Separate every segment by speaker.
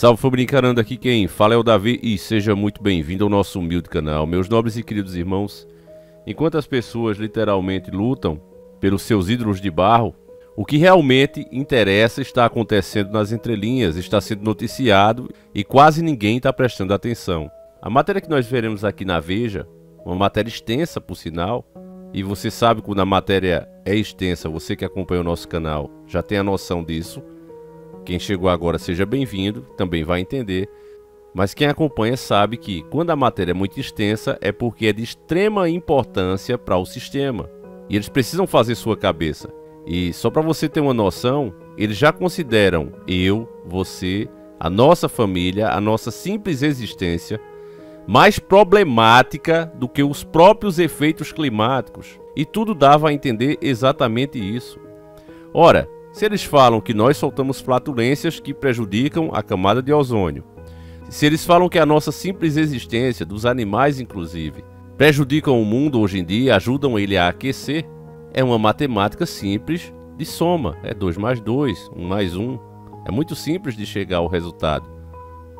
Speaker 1: Salve Fubrincarando, aqui quem fala é o Davi e seja muito bem-vindo ao nosso humilde canal. Meus nobres e queridos irmãos, enquanto as pessoas literalmente lutam pelos seus ídolos de barro, o que realmente interessa está acontecendo nas entrelinhas, está sendo noticiado e quase ninguém está prestando atenção. A matéria que nós veremos aqui na Veja, uma matéria extensa por sinal, e você sabe quando a matéria é extensa, você que acompanha o nosso canal já tem a noção disso quem chegou agora, seja bem-vindo, também vai entender. Mas quem acompanha sabe que, quando a matéria é muito extensa, é porque é de extrema importância para o sistema. E eles precisam fazer sua cabeça. E só para você ter uma noção, eles já consideram eu, você, a nossa família, a nossa simples existência, mais problemática do que os próprios efeitos climáticos. E tudo dava a entender exatamente isso. Ora, se eles falam que nós soltamos flatulências que prejudicam a camada de ozônio, se eles falam que a nossa simples existência, dos animais inclusive, prejudicam o mundo hoje em dia, ajudam ele a aquecer, é uma matemática simples de soma. É 2 mais 2, 1 um mais 1. Um. É muito simples de chegar ao resultado.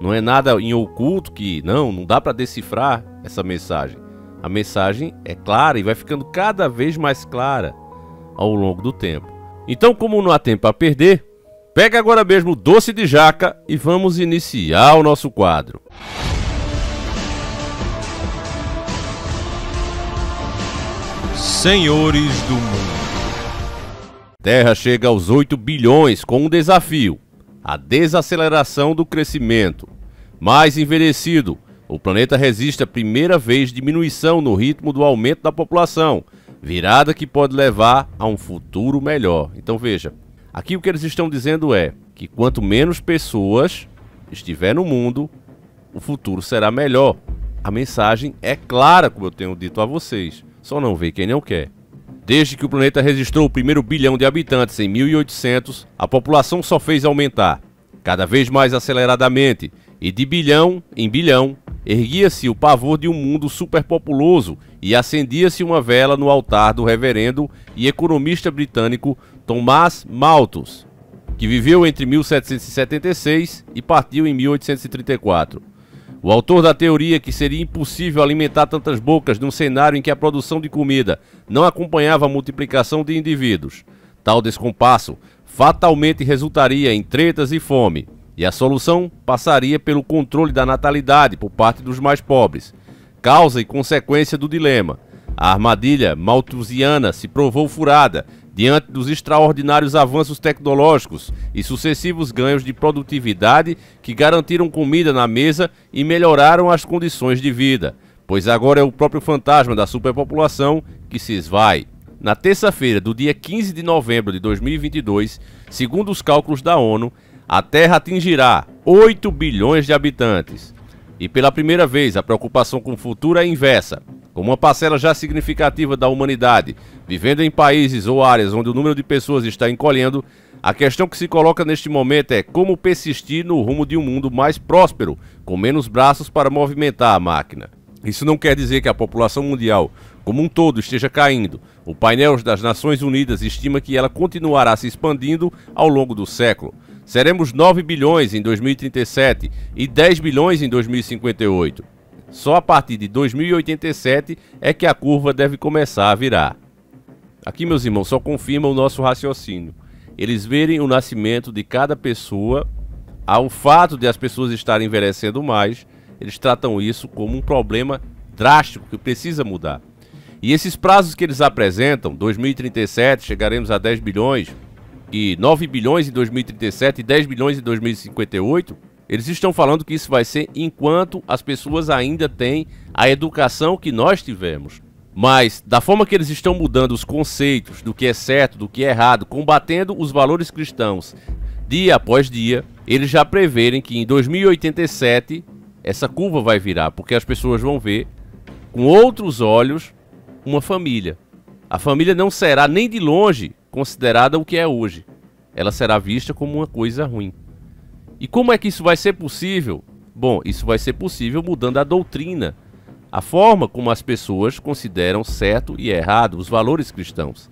Speaker 1: Não é nada em oculto que, não, não dá para decifrar essa mensagem. A mensagem é clara e vai ficando cada vez mais clara ao longo do tempo. Então, como não há tempo a perder, pega agora mesmo o doce de jaca e vamos iniciar o nosso quadro. Senhores do Mundo. Terra chega aos 8 bilhões com um desafio: a desaceleração do crescimento. Mais envelhecido, o planeta resiste à primeira vez diminuição no ritmo do aumento da população, Virada que pode levar a um futuro melhor. Então veja, aqui o que eles estão dizendo é que quanto menos pessoas estiver no mundo, o futuro será melhor. A mensagem é clara, como eu tenho dito a vocês. Só não vê quem não quer. Desde que o planeta registrou o primeiro bilhão de habitantes em 1800, a população só fez aumentar, cada vez mais aceleradamente, e de bilhão em bilhão, erguia-se o pavor de um mundo superpopuloso e acendia-se uma vela no altar do reverendo e economista britânico Thomas Malthus, que viveu entre 1776 e partiu em 1834. O autor da teoria que seria impossível alimentar tantas bocas num cenário em que a produção de comida não acompanhava a multiplicação de indivíduos. Tal descompasso fatalmente resultaria em tretas e fome. E a solução passaria pelo controle da natalidade por parte dos mais pobres. Causa e consequência do dilema. A armadilha malthusiana se provou furada diante dos extraordinários avanços tecnológicos e sucessivos ganhos de produtividade que garantiram comida na mesa e melhoraram as condições de vida, pois agora é o próprio fantasma da superpopulação que se esvai. Na terça-feira do dia 15 de novembro de 2022, segundo os cálculos da ONU, a Terra atingirá 8 bilhões de habitantes. E pela primeira vez, a preocupação com o futuro é inversa. Com uma parcela já significativa da humanidade vivendo em países ou áreas onde o número de pessoas está encolhendo, a questão que se coloca neste momento é como persistir no rumo de um mundo mais próspero, com menos braços para movimentar a máquina. Isso não quer dizer que a população mundial como um todo esteja caindo. O painel das Nações Unidas estima que ela continuará se expandindo ao longo do século. Seremos 9 bilhões em 2037 e 10 bilhões em 2058. Só a partir de 2087 é que a curva deve começar a virar. Aqui, meus irmãos, só confirma o nosso raciocínio. Eles verem o nascimento de cada pessoa, ao fato de as pessoas estarem envelhecendo mais, eles tratam isso como um problema drástico que precisa mudar. E esses prazos que eles apresentam, 2037, chegaremos a 10 bilhões, e 9 bilhões em 2037 e 10 bilhões em 2058, eles estão falando que isso vai ser enquanto as pessoas ainda têm a educação que nós tivemos. Mas, da forma que eles estão mudando os conceitos do que é certo, do que é errado, combatendo os valores cristãos dia após dia, eles já preverem que em 2087 essa curva vai virar, porque as pessoas vão ver com outros olhos uma família. A família não será nem de longe considerada o que é hoje. Ela será vista como uma coisa ruim. E como é que isso vai ser possível? Bom, isso vai ser possível mudando a doutrina, a forma como as pessoas consideram certo e errado os valores cristãos.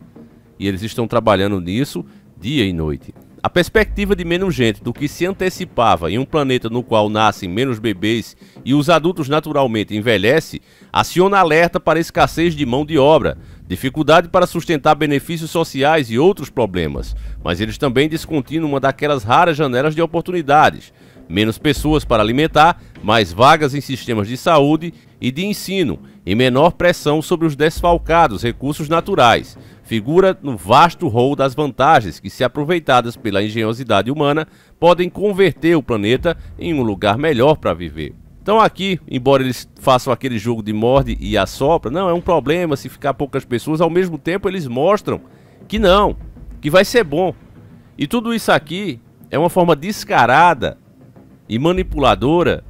Speaker 1: E eles estão trabalhando nisso dia e noite. A perspectiva de menos gente do que se antecipava em um planeta no qual nascem menos bebês e os adultos naturalmente envelhecem, aciona alerta para a escassez de mão de obra, dificuldade para sustentar benefícios sociais e outros problemas, mas eles também descontinuam uma daquelas raras janelas de oportunidades. Menos pessoas para alimentar, mais vagas em sistemas de saúde e de ensino, e menor pressão sobre os desfalcados recursos naturais. Figura no vasto rol das vantagens que, se aproveitadas pela engenhosidade humana, podem converter o planeta em um lugar melhor para viver. Então aqui, embora eles façam aquele jogo de morde e assopra, não é um problema se ficar poucas pessoas, ao mesmo tempo eles mostram que não, que vai ser bom. E tudo isso aqui é uma forma descarada e manipuladora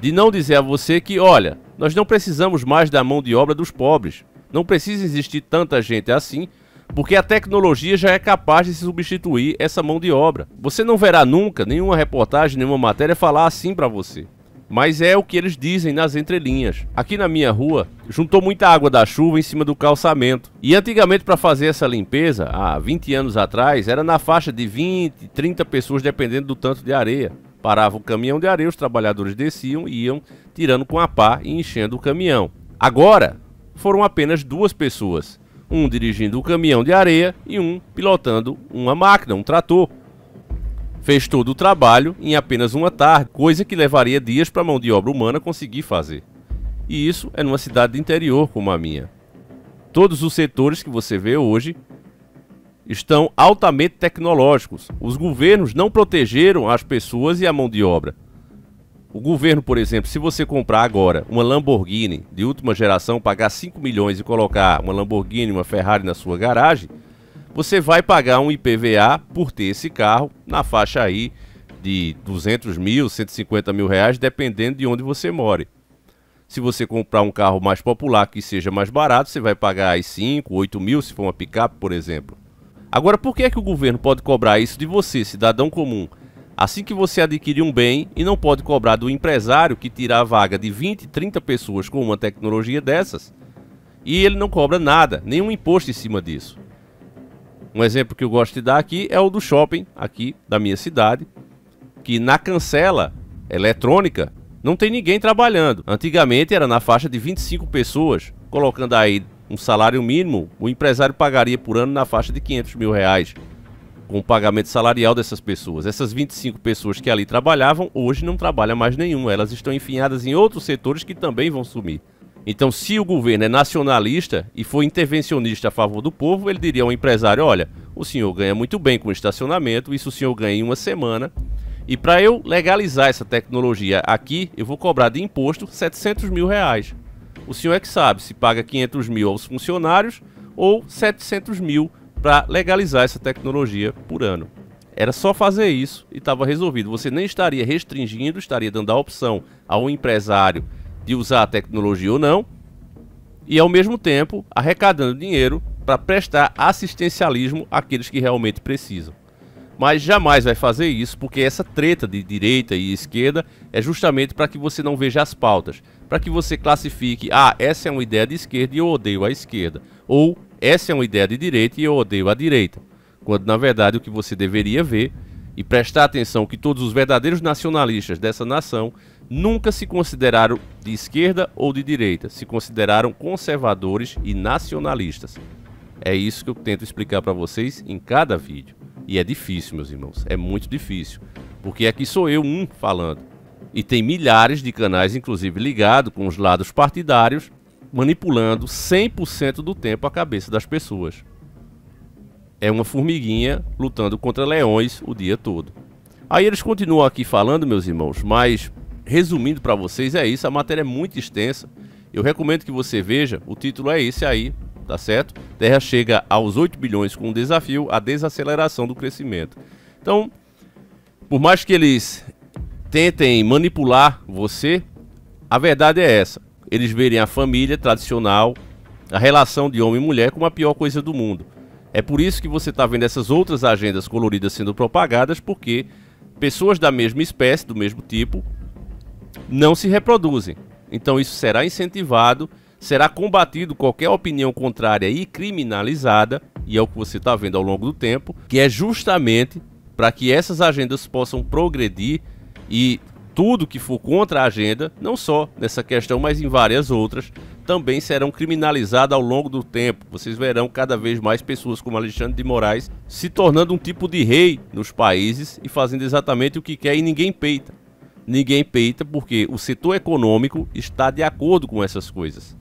Speaker 1: de não dizer a você que, olha, nós não precisamos mais da mão de obra dos pobres. Não precisa existir tanta gente assim, porque a tecnologia já é capaz de se substituir essa mão de obra. Você não verá nunca nenhuma reportagem, nenhuma matéria falar assim para você. Mas é o que eles dizem nas entrelinhas. Aqui na minha rua, juntou muita água da chuva em cima do calçamento. E antigamente para fazer essa limpeza, há 20 anos atrás, era na faixa de 20, 30 pessoas dependendo do tanto de areia. Parava o caminhão de areia, os trabalhadores desciam e iam tirando com a pá e enchendo o caminhão. Agora, foram apenas duas pessoas, um dirigindo o caminhão de areia e um pilotando uma máquina, um trator. Fez todo o trabalho em apenas uma tarde, coisa que levaria dias para a mão de obra humana conseguir fazer. E isso é numa cidade de interior como a minha. Todos os setores que você vê hoje estão altamente tecnológicos. Os governos não protegeram as pessoas e a mão de obra. O governo, por exemplo, se você comprar agora uma Lamborghini de última geração, pagar 5 milhões e colocar uma Lamborghini, uma Ferrari na sua garagem, você vai pagar um IPVA por ter esse carro na faixa aí de 200 mil, 150 mil reais, dependendo de onde você mora. Se você comprar um carro mais popular que seja mais barato, você vai pagar aí 5, 8 mil, se for uma picape, por exemplo. Agora, por que é que o governo pode cobrar isso de você, cidadão comum? Assim que você adquire um bem e não pode cobrar do empresário que tira a vaga de 20, 30 pessoas com uma tecnologia dessas, e ele não cobra nada, nenhum imposto em cima disso. Um exemplo que eu gosto de dar aqui é o do shopping aqui da minha cidade, que na cancela eletrônica não tem ninguém trabalhando. Antigamente era na faixa de 25 pessoas, colocando aí um salário mínimo, o empresário pagaria por ano na faixa de 500 mil reais com o pagamento salarial dessas pessoas. Essas 25 pessoas que ali trabalhavam, hoje não trabalham mais nenhum. Elas estão enfiadas em outros setores que também vão sumir. Então, se o governo é nacionalista e for intervencionista a favor do povo, ele diria ao empresário: olha, o senhor ganha muito bem com o estacionamento, isso o senhor ganha em uma semana. E para eu legalizar essa tecnologia aqui, eu vou cobrar de imposto 700 mil reais. O senhor é que sabe se paga 500 mil aos funcionários ou 700 mil para legalizar essa tecnologia por ano. Era só fazer isso e estava resolvido. Você nem estaria restringindo, estaria dando a opção ao empresário de usar a tecnologia ou não, e ao mesmo tempo arrecadando dinheiro para prestar assistencialismo àqueles que realmente precisam. Mas jamais vai fazer isso porque essa treta de direita e esquerda é justamente para que você não veja as pautas, para que você classifique: ah, essa é uma ideia de esquerda e eu odeio a esquerda, ou essa é uma ideia de direita e eu odeio a direita. Quando na verdade o que você deveria ver e prestar atenção que todos os verdadeiros nacionalistas dessa nação nunca se consideraram de esquerda ou de direita, se consideraram conservadores e nacionalistas. É isso que eu tento explicar para vocês em cada vídeo. E é difícil, meus irmãos, é muito difícil, porque aqui sou eu um falando. E tem milhares de canais, inclusive ligado com os lados partidários, manipulando 100% do tempo a cabeça das pessoas. É uma formiguinha lutando contra leões o dia todo. Aí eles continuam aqui falando, meus irmãos, mas resumindo para vocês, é isso. A matéria é muito extensa. Eu recomendo que você veja. O título é esse aí, tá certo? Terra chega aos 8 bilhões com um desafio à desaceleração do crescimento. Então, por mais que eles tentem manipular você, a verdade é essa. Eles verem a família tradicional, a relação de homem e mulher como a pior coisa do mundo. É por isso que você está vendo essas outras agendas coloridas sendo propagadas, porque pessoas da mesma espécie, do mesmo tipo, não se reproduzem. Então isso será incentivado, será combatido qualquer opinião contrária e criminalizada, e é o que você está vendo ao longo do tempo, que é justamente para que essas agendas possam progredir e tudo que for contra a agenda, não só nessa questão, mas em várias outras, também serão criminalizadas ao longo do tempo. Vocês verão cada vez mais pessoas como Alexandre de Moraes se tornando um tipo de rei nos países e fazendo exatamente o que quer e ninguém peita ninguém peita porque o setor econômico está de acordo com essas coisas.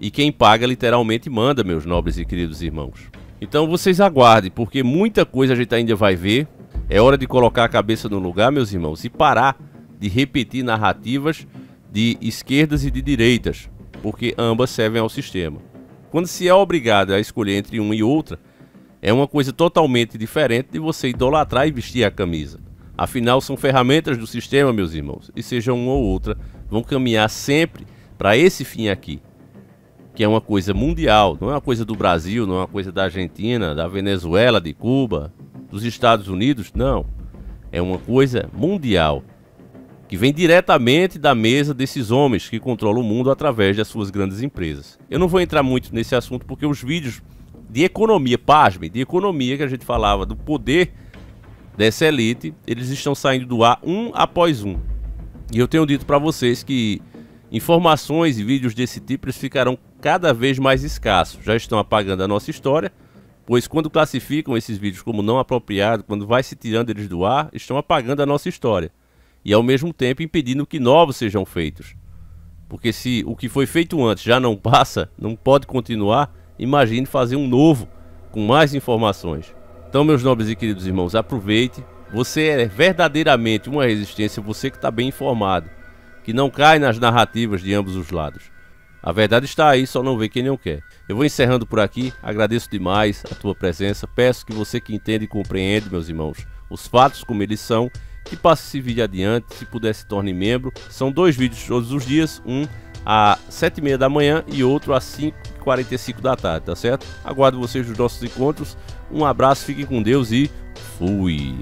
Speaker 1: E quem paga literalmente manda, meus nobres e queridos irmãos. Então vocês aguardem, porque muita coisa a gente ainda vai ver. É hora de colocar a cabeça no lugar, meus irmãos, e parar de repetir narrativas de esquerdas e de direitas, porque ambas servem ao sistema. Quando se é obrigado a escolher entre uma e outra, é uma coisa totalmente diferente de você idolatrar e vestir a camisa. Afinal, são ferramentas do sistema, meus irmãos, e seja uma ou outra, vão caminhar sempre para esse fim aqui, que é uma coisa mundial, não é uma coisa do Brasil, não é uma coisa da Argentina, da Venezuela, de Cuba, dos Estados Unidos, não. É uma coisa mundial que vem diretamente da mesa desses homens que controlam o mundo através das suas grandes empresas. Eu não vou entrar muito nesse assunto porque os vídeos de economia, pasme, de economia que a gente falava do poder dessa elite, eles estão saindo do ar um após um. E eu tenho dito para vocês que informações e vídeos desse tipo eles ficarão cada vez mais escassos. Já estão apagando a nossa história, pois quando classificam esses vídeos como não apropriado, quando vai se tirando eles do ar, estão apagando a nossa história e ao mesmo tempo impedindo que novos sejam feitos. Porque se o que foi feito antes já não passa, não pode continuar, imagine fazer um novo com mais informações. Então, meus nobres e queridos irmãos, aproveite. Você é verdadeiramente uma resistência, você que está bem informado, que não cai nas narrativas de ambos os lados. A verdade está aí, só não vê quem não quer. Eu vou encerrando por aqui, agradeço demais a tua presença. Peço que você que entende e compreende, meus irmãos, os fatos como eles são, que passe esse vídeo adiante, se puder se torne membro. São dois vídeos todos os dias, um às 7h30 da manhã e outro às 5h45 da tarde, tá certo? Aguardo vocês nos nossos encontros. Um abraço, fiquem com Deus e fui!